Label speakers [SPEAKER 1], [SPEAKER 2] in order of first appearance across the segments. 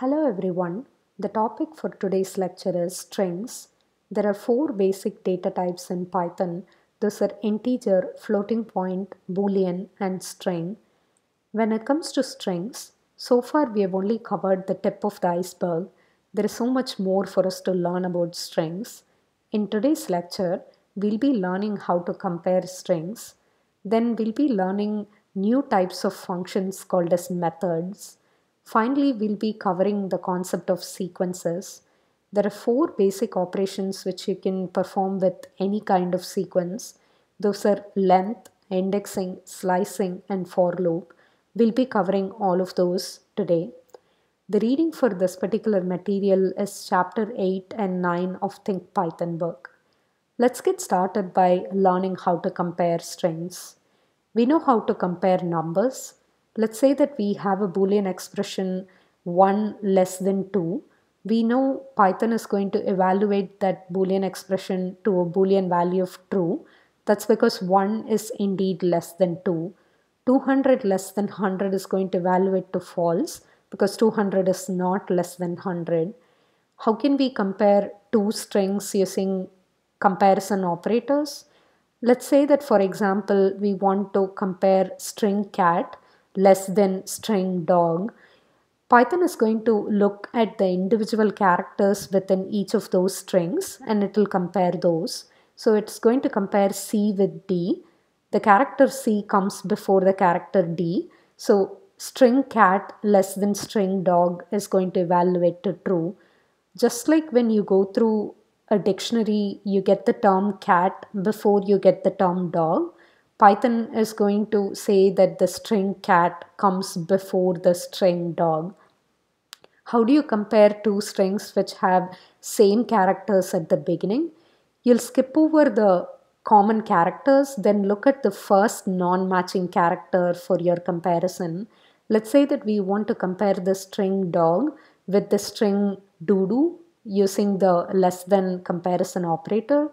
[SPEAKER 1] Hello everyone. The topic for today's lecture is strings. There are four basic data types in Python. Those are integer, floating point, boolean and string. When it comes to strings, so far we have only covered the tip of the iceberg. There is so much more for us to learn about strings. In today's lecture, we'll be learning how to compare strings. Then we'll be learning new types of functions called as methods Finally, we'll be covering the concept of sequences. There are four basic operations which you can perform with any kind of sequence. Those are length, indexing, slicing and for loop. We'll be covering all of those today. The reading for this particular material is chapter 8 and 9 of Think Python book. Let's get started by learning how to compare strings. We know how to compare numbers Let's say that we have a boolean expression 1 less than 2. We know Python is going to evaluate that boolean expression to a boolean value of true. That's because 1 is indeed less than 2. 200 less than 100 is going to evaluate to false because 200 is not less than 100. How can we compare two strings using comparison operators? Let's say that for example we want to compare string cat less than string dog. Python is going to look at the individual characters within each of those strings and it will compare those. So it's going to compare C with D. The character C comes before the character D. So string cat less than string dog is going to evaluate to true. Just like when you go through a dictionary, you get the term cat before you get the term dog. Python is going to say that the string cat comes before the string dog. How do you compare two strings which have same characters at the beginning? You'll skip over the common characters, then look at the first non-matching character for your comparison. Let's say that we want to compare the string dog with the string doodoo using the less than comparison operator.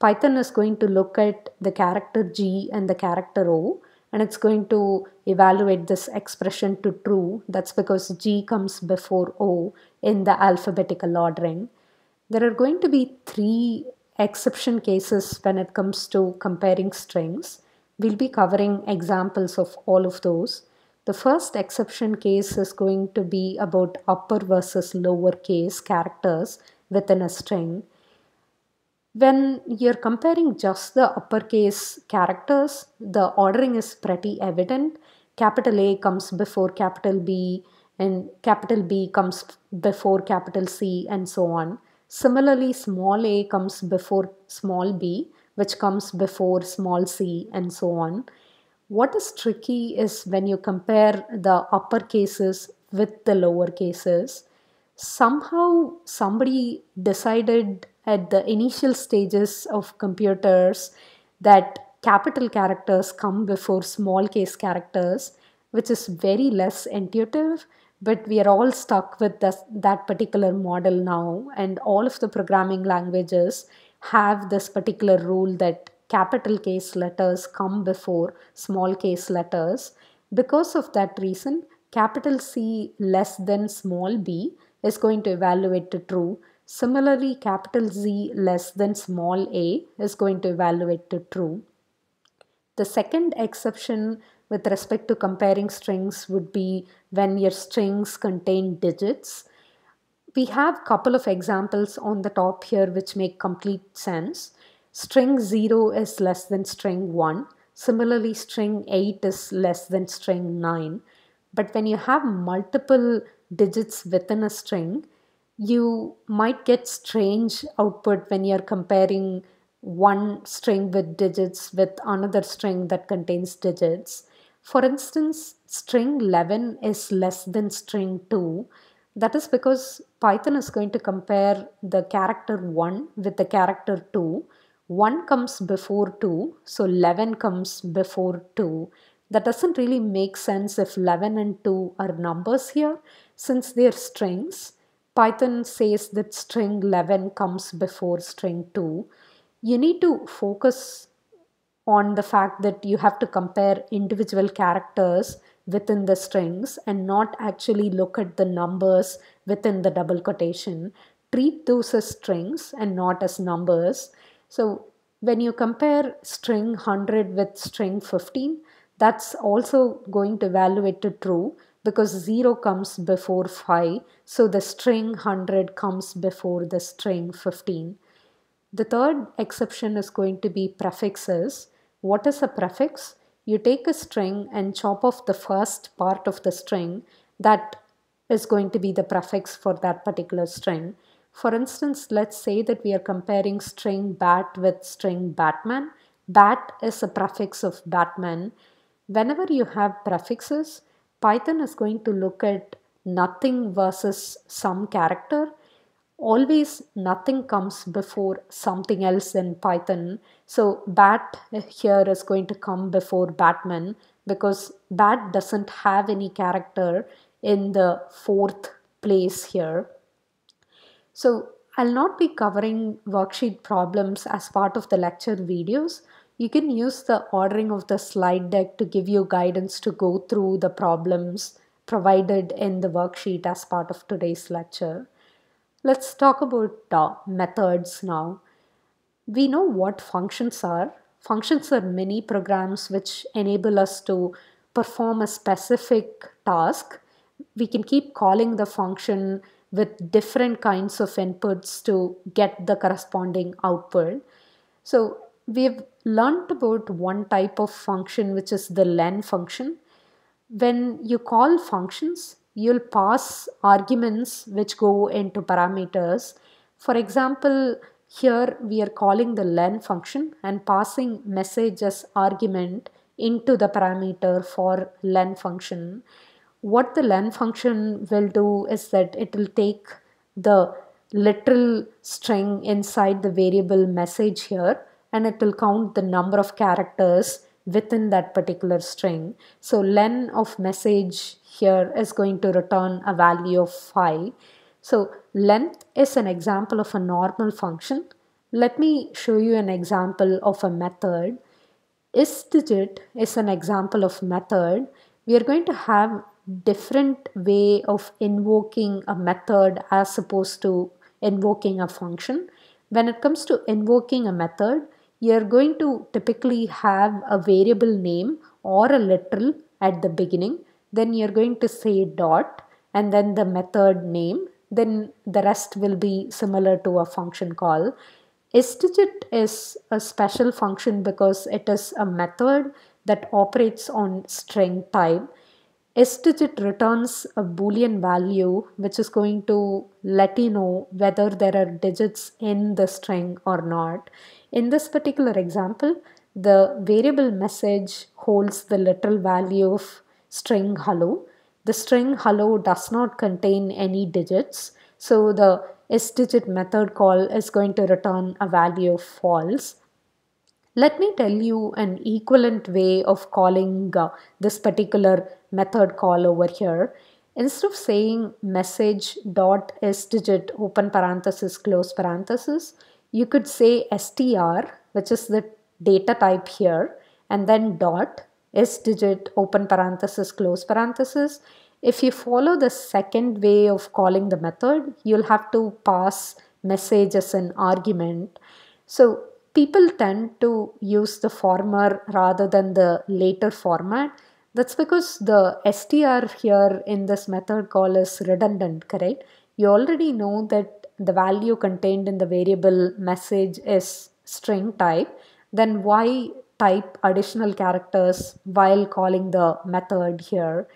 [SPEAKER 1] Python is going to look at the character G and the character O and it's going to evaluate this expression to true. That's because G comes before O in the alphabetical ordering. There are going to be three exception cases when it comes to comparing strings. We'll be covering examples of all of those. The first exception case is going to be about upper versus lower case characters within a string when you're comparing just the uppercase characters, the ordering is pretty evident. Capital A comes before capital B, and capital B comes before capital C, and so on. Similarly, small a comes before small b, which comes before small c, and so on. What is tricky is when you compare the upper cases with the lower cases. Somehow, somebody decided at the initial stages of computers that capital characters come before small case characters, which is very less intuitive. But we are all stuck with this, that particular model now, and all of the programming languages have this particular rule that capital case letters come before small case letters. Because of that reason, capital C less than small b is going to evaluate to true Similarly, capital Z less than small a is going to evaluate to true. The second exception with respect to comparing strings would be when your strings contain digits. We have a couple of examples on the top here which make complete sense. String 0 is less than string 1. Similarly, string 8 is less than string 9. But when you have multiple digits within a string, you might get strange output when you're comparing one string with digits with another string that contains digits. For instance, string 11 is less than string 2. That is because Python is going to compare the character 1 with the character 2. 1 comes before 2, so 11 comes before 2. That doesn't really make sense if 11 and 2 are numbers here since they are strings. Python says that string 11 comes before string 2. You need to focus on the fact that you have to compare individual characters within the strings and not actually look at the numbers within the double quotation. Treat those as strings and not as numbers. So when you compare string 100 with string 15, that's also going to evaluate to true because 0 comes before 5 so the string 100 comes before the string 15. The third exception is going to be prefixes. What is a prefix? You take a string and chop off the first part of the string that is going to be the prefix for that particular string. For instance, let's say that we are comparing string bat with string batman. Bat is a prefix of batman. Whenever you have prefixes, Python is going to look at nothing versus some character. Always nothing comes before something else in Python. So bat here is going to come before Batman because bat doesn't have any character in the fourth place here. So I'll not be covering worksheet problems as part of the lecture videos you can use the ordering of the slide deck to give you guidance to go through the problems provided in the worksheet as part of today's lecture. Let's talk about uh, methods now. We know what functions are. Functions are mini programs which enable us to perform a specific task. We can keep calling the function with different kinds of inputs to get the corresponding output. So we've Learned about one type of function which is the len function. When you call functions, you'll pass arguments which go into parameters. For example, here we are calling the len function and passing message as argument into the parameter for len function. What the len function will do is that it will take the literal string inside the variable message here and it will count the number of characters within that particular string. So len of message here is going to return a value of 5. So length is an example of a normal function. Let me show you an example of a method. IsDigit is an example of method. We are going to have different way of invoking a method as opposed to invoking a function. When it comes to invoking a method, you're going to typically have a variable name or a literal at the beginning. Then you're going to say dot and then the method name. Then the rest will be similar to a function call. Sdigit is a special function because it is a method that operates on string type S digit returns a boolean value which is going to let you know whether there are digits in the string or not. In this particular example, the variable message holds the literal value of string hello. The string hello does not contain any digits. So the s digit method call is going to return a value of false. Let me tell you an equivalent way of calling uh, this particular method call over here. Instead of saying message dot s digit open parenthesis close parenthesis, you could say str, which is the data type here, and then dot s digit open parenthesis close parenthesis. If you follow the second way of calling the method, you'll have to pass message as an argument. So people tend to use the former rather than the later format. That's because the str here in this method call is redundant, correct? You already know that the value contained in the variable message is string type. Then why type additional characters while calling the method here?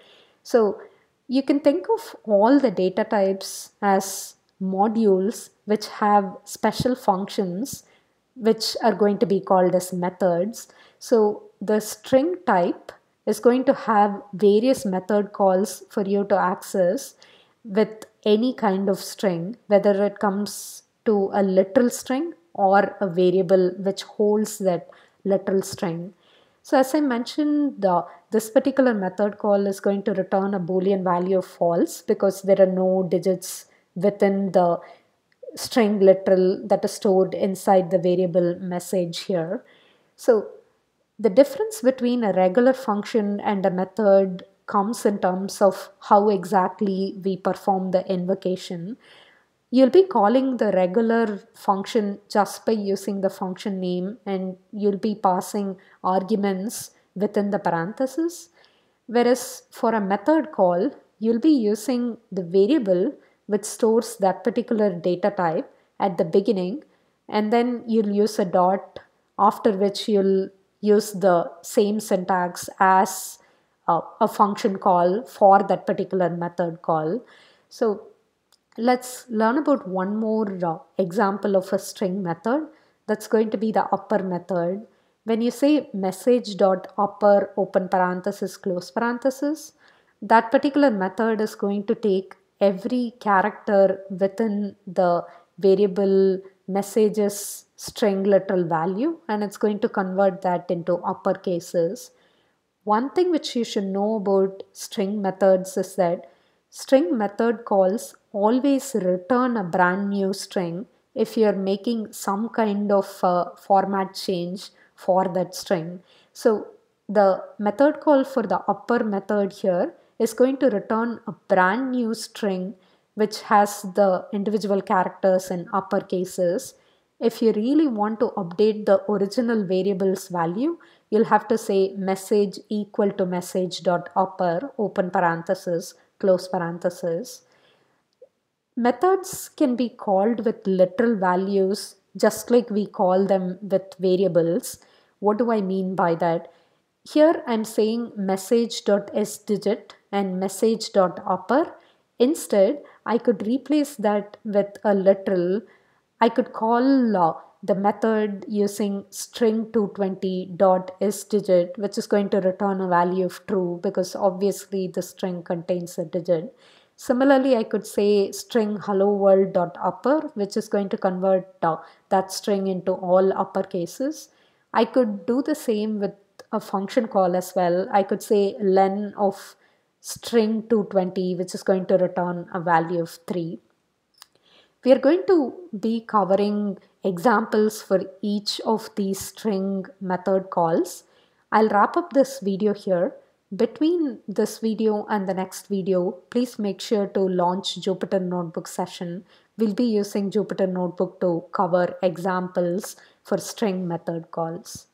[SPEAKER 1] So you can think of all the data types as modules which have special functions which are going to be called as methods. So the string type is going to have various method calls for you to access with any kind of string, whether it comes to a literal string or a variable which holds that literal string. So as I mentioned, the, this particular method call is going to return a boolean value of false because there are no digits within the string literal that is stored inside the variable message here. So the difference between a regular function and a method comes in terms of how exactly we perform the invocation. You'll be calling the regular function just by using the function name and you'll be passing arguments within the parentheses. Whereas for a method call, you'll be using the variable which stores that particular data type at the beginning and then you'll use a dot after which you'll use the same syntax as uh, a function call for that particular method call. So let's learn about one more uh, example of a string method. That's going to be the upper method. When you say message dot upper open parenthesis close parenthesis, that particular method is going to take every character within the variable messages string literal value and it's going to convert that into upper cases. One thing which you should know about string methods is that string method calls always return a brand new string if you're making some kind of uh, format change for that string. So the method call for the upper method here is going to return a brand new string which has the individual characters in upper cases. If you really want to update the original variable's value, you'll have to say message equal to message dot upper open parenthesis close parenthesis. Methods can be called with literal values just like we call them with variables. What do I mean by that? Here I'm saying message dot s digit and message.upper. Instead, I could replace that with a literal. I could call uh, the method using string 220 dot is digit which is going to return a value of true because obviously the string contains a digit similarly i could say string hello world dot upper which is going to convert uh, that string into all upper cases i could do the same with a function call as well i could say len of string 220 which is going to return a value of 3. We are going to be covering examples for each of these string method calls. I'll wrap up this video here. Between this video and the next video, please make sure to launch Jupyter Notebook session. We'll be using Jupyter Notebook to cover examples for string method calls.